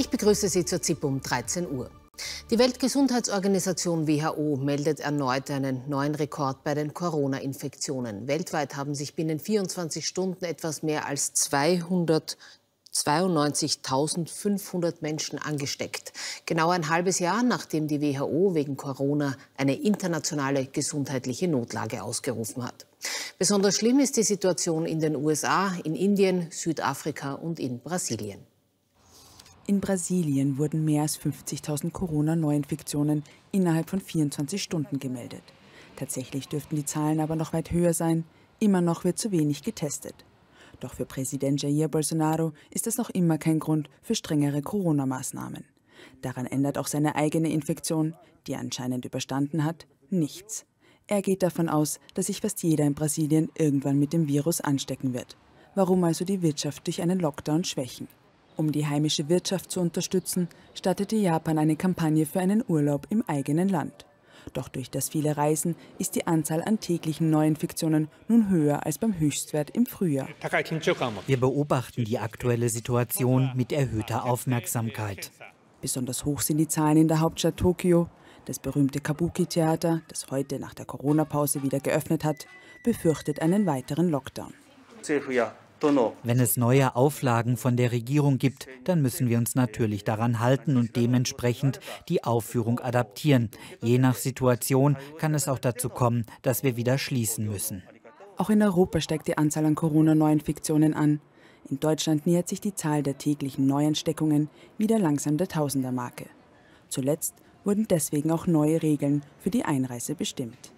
Ich begrüße Sie zur ZIP um 13 Uhr. Die Weltgesundheitsorganisation WHO meldet erneut einen neuen Rekord bei den Corona-Infektionen. Weltweit haben sich binnen 24 Stunden etwas mehr als 200 92.500 Menschen angesteckt. Genau ein halbes Jahr, nachdem die WHO wegen Corona eine internationale gesundheitliche Notlage ausgerufen hat. Besonders schlimm ist die Situation in den USA, in Indien, Südafrika und in Brasilien. In Brasilien wurden mehr als 50.000 Corona-Neuinfektionen innerhalb von 24 Stunden gemeldet. Tatsächlich dürften die Zahlen aber noch weit höher sein. Immer noch wird zu wenig getestet. Doch für Präsident Jair Bolsonaro ist das noch immer kein Grund für strengere Corona-Maßnahmen. Daran ändert auch seine eigene Infektion, die er anscheinend überstanden hat, nichts. Er geht davon aus, dass sich fast jeder in Brasilien irgendwann mit dem Virus anstecken wird. Warum also die Wirtschaft durch einen Lockdown schwächen? Um die heimische Wirtschaft zu unterstützen, startete Japan eine Kampagne für einen Urlaub im eigenen Land. Doch durch das viele Reisen ist die Anzahl an täglichen Neuinfektionen nun höher als beim Höchstwert im Frühjahr. Wir beobachten die aktuelle Situation mit erhöhter Aufmerksamkeit. Besonders hoch sind die Zahlen in der Hauptstadt Tokio. Das berühmte Kabuki-Theater, das heute nach der Corona-Pause wieder geöffnet hat, befürchtet einen weiteren Lockdown. Wenn es neue Auflagen von der Regierung gibt, dann müssen wir uns natürlich daran halten und dementsprechend die Aufführung adaptieren. Je nach Situation kann es auch dazu kommen, dass wir wieder schließen müssen. Auch in Europa steigt die Anzahl an Corona-Neuinfektionen an. In Deutschland nähert sich die Zahl der täglichen Neuansteckungen wieder langsam der Tausendermarke. Zuletzt wurden deswegen auch neue Regeln für die Einreise bestimmt.